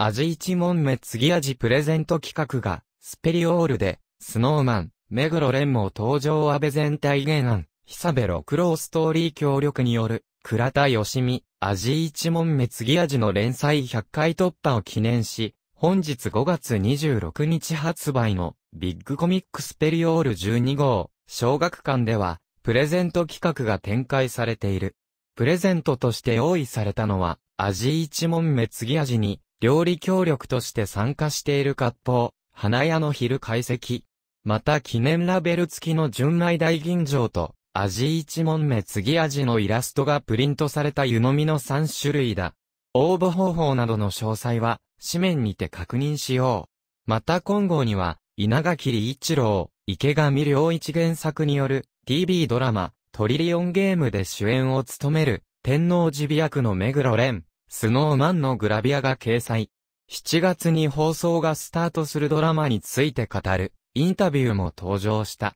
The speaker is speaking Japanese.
味一問目次味プレゼント企画が、スペリオールで、スノーマン、目黒ンも登場安倍全体原案、久部六郎ストーリー協力による、倉田し美、味一問目次味の連載100回突破を記念し、本日5月26日発売の、ビッグコミックスペリオール12号、小学館では、プレゼント企画が展開されている。プレゼントとして用意されたのは、味一問目次味に、料理協力として参加している割烹、花屋の昼解析。また記念ラベル付きの純米大吟醸と、味一問目次味のイラストがプリントされた湯飲みの3種類だ。応募方法などの詳細は、紙面にて確認しよう。また今後には、稲垣理一郎、池上良一原作による TV ドラマ、トリリオンゲームで主演を務める、天皇寺美役の目黒蓮。スノーマンのグラビアが掲載。7月に放送がスタートするドラマについて語る、インタビューも登場した。